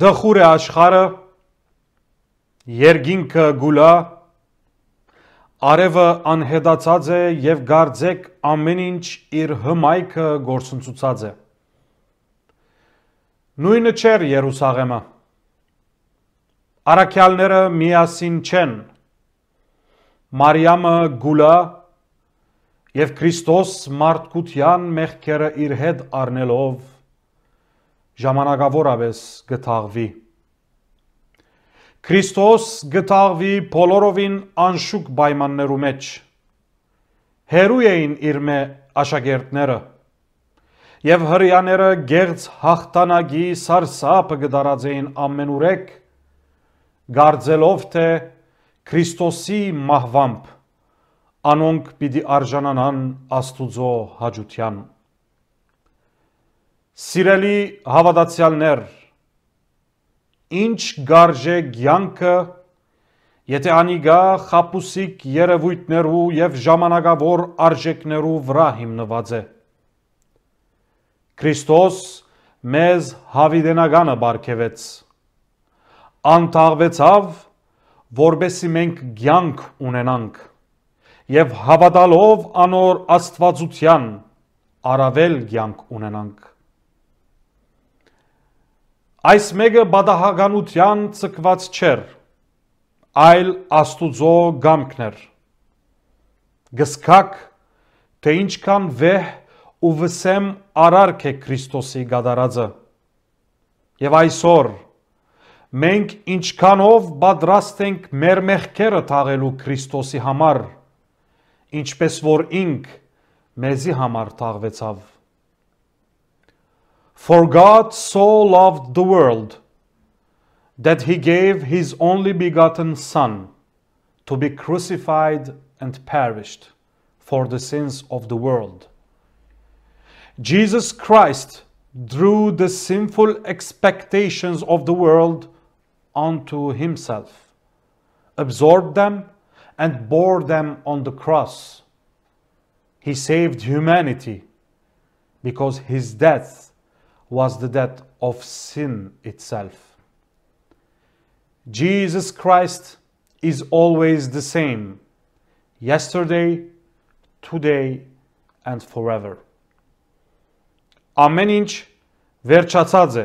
դխուր է աշխարը, երգինքը գուլա, արևը անհետացած է և գարձեք ամեն ինչ իր հմայքը գործնցուցած է։ Նույնը չեր երուսաղեմը, առակյալները միասին չեն, Մարյամը գուլա և Քրիստոս մարդկության մեղքերը իր հետ արնելով ժամանակավորապես գթաղվի։ Քրիստոս գթաղվի բոլորովին անշուկ պայմաններու մեջ։ Հերու էին իր մե աշակերտները եւ հрьяաները գերց հաղթանակի սարսափը գդարած էին ամենուրեք գարձելով թե Քրիստոսի մահվամբ անոնք պիտի արժանանան Աստուծո հաճության Սիրելի հավատացյալներ, ինչ գարժե ցանկը, եթե անիգա խապուսիկ երևույթներու եւ ժամանակավոր արժեքներու վրա հիմնված է։ Քրիստոս մեզ հավիդենականը բարգևեց։ Անթաղվեցավ, որբեսի մենք ցանկ ունենանք եւ հավատալով անոր Աստվածության արավել ցանկ ունենանք Այս մեկը բադահագանության ցկված չէր, այլ աստուծո գամքն էր։ Գսկակ, թե ինչքան վեհ ու վսեմ արարք է Քրիստոսի գադարածը։ Եվ այսօր մենք ինչքանով պատրաստ ենք մեր մեղքերը թաղելու Քրիստոսի համար, ինչպես որ ինք մեզի համար թաղվեցավ։ For God so loved the world that he gave his only begotten Son to be crucified and perished for the sins of the world. Jesus Christ drew the sinful expectations of the world onto himself, absorbed them, and bore them on the cross. He saved humanity because his death was the death of sin itself. Jesus Christ is always the same, yesterday, today and forever. Ամեն ինչ վերջացած է։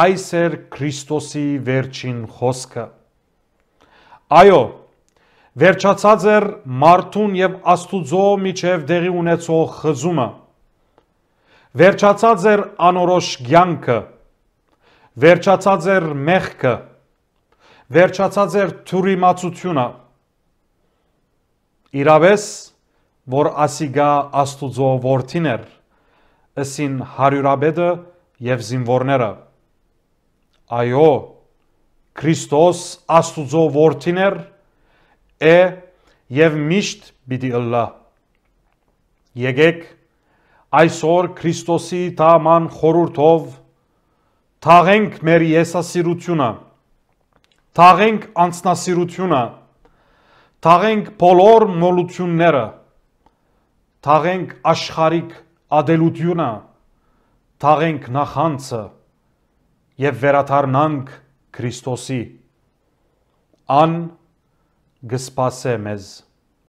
Այս էր Քրիստոսի վերջին խոսքը։ Այո, վերջացած էր մարդուն եւ Աստուծո միջև դեղի ունեցող խզումը։ Վերջացած էր անորոշ կյանքը, վերջացած էր մեղքը, վերջացած էր թուրիմացությունը։ Իրավես, որ ասիգա աստուծո որդին էր, ըսին հարյուրաբետը և զինվորները։ Այո, Քրիստոս աստուծո որդին էր, է և միշտ բիտի ըլլա։ Եկեք այսօր Քրիստոսի թաման խորուրդով թաղենք մեր եսասիրությունը, թաղենք անցնասիրությունը, թաղենք բոլոր մոլությունները, թաղենք աշխարիկ ադելությունը, թաղենք նախանցը եւ վերաթարնանք Քրիստոսի ան գսպասե մեզ